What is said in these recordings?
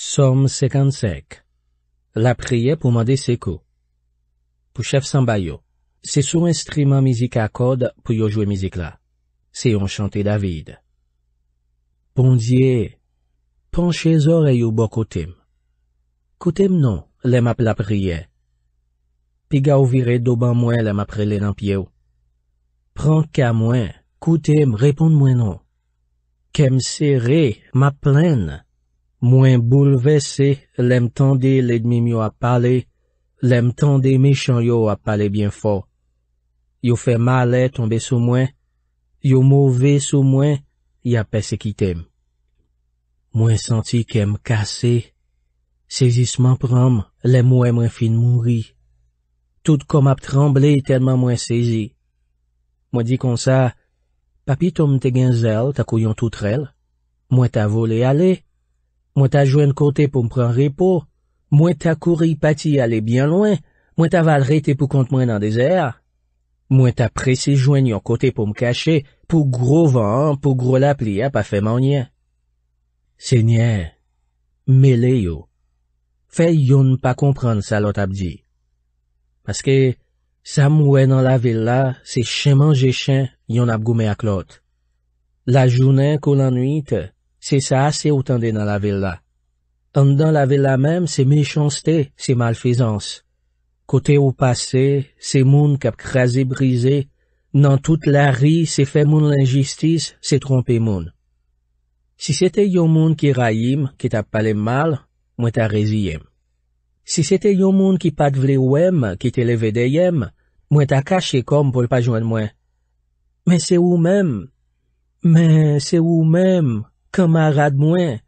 SOMM 55 LA PRIYE POU MADE SEKOU POU CHEF SAMBAYO SE SOU INSTRIMENT MIZIKA AKOD POU YO JOUE MIZIKLA SE YON CHANTE DAVID PONDIYE PANCHEZ OREYO BO KOUTIM KOUTIM NON LE MAP LA PRIYE PIGA OVIRE DOBAN MOE LE MAP RELE NANPYEW PRANKA MOE KOUTIM REPOND MOE NON KEM SE RE MAP PLENN Mwen boulevese, lèm tande lèdmim yo ap pale, lèm tande me chan yo ap pale bien fo. Yo fè male tombe sou mwen, yo mouve sou mwen, ya pe se kitem. Mwen santi kem kase, sejisman pram, lèm mwen mwen fin mouri. Tout kom ap tremble, tenman mwen seji. Mwen di kon sa, papi tom te gen zel, ta koyon tout rel, mwen ta vole ale, Mwen ta jwen kote pou mpren repo, mwen ta kouri pati ale bien lwen, mwen ta val rete pou kont mwen nan dezer, mwen ta presi jwen yon kote pou mkache pou gro van, pou gro la pli ap pa fe mounyen. Se nyen, me le yo, fe yon pa kompran sa lot ap di. Paske, sa mwen nan la vil la, se chen manje chen yon ap goume ak lot. La jounen kou lan nwite. se sa ase ou tende nan la vel la. An dan la vel la mem, se mechansete, se malfezans. Kote ou pase, se moun kap kraze brize, nan tout la ri, se fe moun l'injistise, se trompe moun. Si se te yo moun ki rayim, ki tap pale mal, mwen ta reziyem. Si se te yo moun ki pat vle ouem, ki te leve deyem, mwen ta kache kom pou e pa jwen mwen. Men se ou mem. Men se ou mem. Kamarad mwen,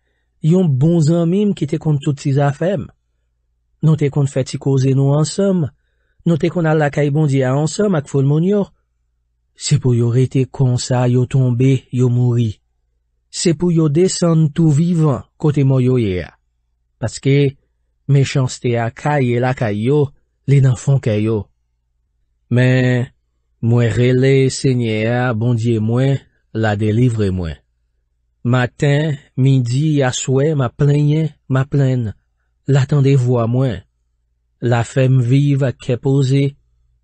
yon bon zanmim ki te kon tout si zafem. Non te kon feti kozen nou ansam, non te kon al lakay bondye ansam ak foun moun yo. Se pou yo rete konsa, yo tombe, yo mouri. Se pou yo desen tout vivan kote mou yo ye a. Paske, mechans te a kaye lakay yo, li nan fon kayo. Men, mwen rele se nye a bondye mwen, la delivre mwen. Maten, midi, aswe, ma plenye, ma plen, la tende vwa mwen. La fem vive kepoze,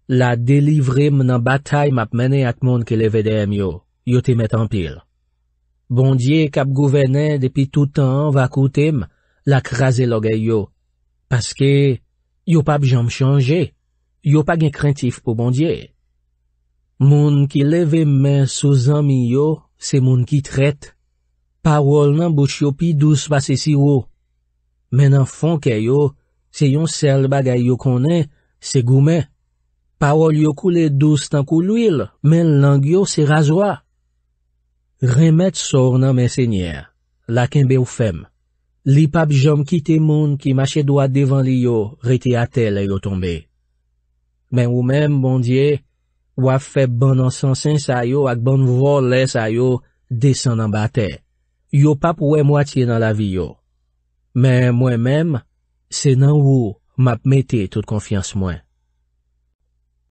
la delivre m nan batay map mene at moun ki leve dem yo, yo te met anpil. Bondye kap gouvene depi toutan va koutem, la kraze logay yo, paske yo pa bjom chanje, yo pa gen krentif pou bondye. Moun ki leve men sou zanmi yo, se moun ki trette, Pa wol nan bouch yo pi dous pasesi yo. Men nan fon ke yo, se yon sel bagay yo konen, se goumen. Pa wol yo koule dous tankou l'wil, men lang yo se razwa. Remet sor nan men se nyer, lakinbe ou fem. Li pap jom kite moun ki mache dwa devan li yo, rete ate le yo tombe. Men ou men bondye, waf fe bon ansansen sa yo ak bon vol le sa yo desen nan batey. Yo pap wè mwati nan la vi yo. Men mwen menm, se nan wou map mette tout konfians mwen.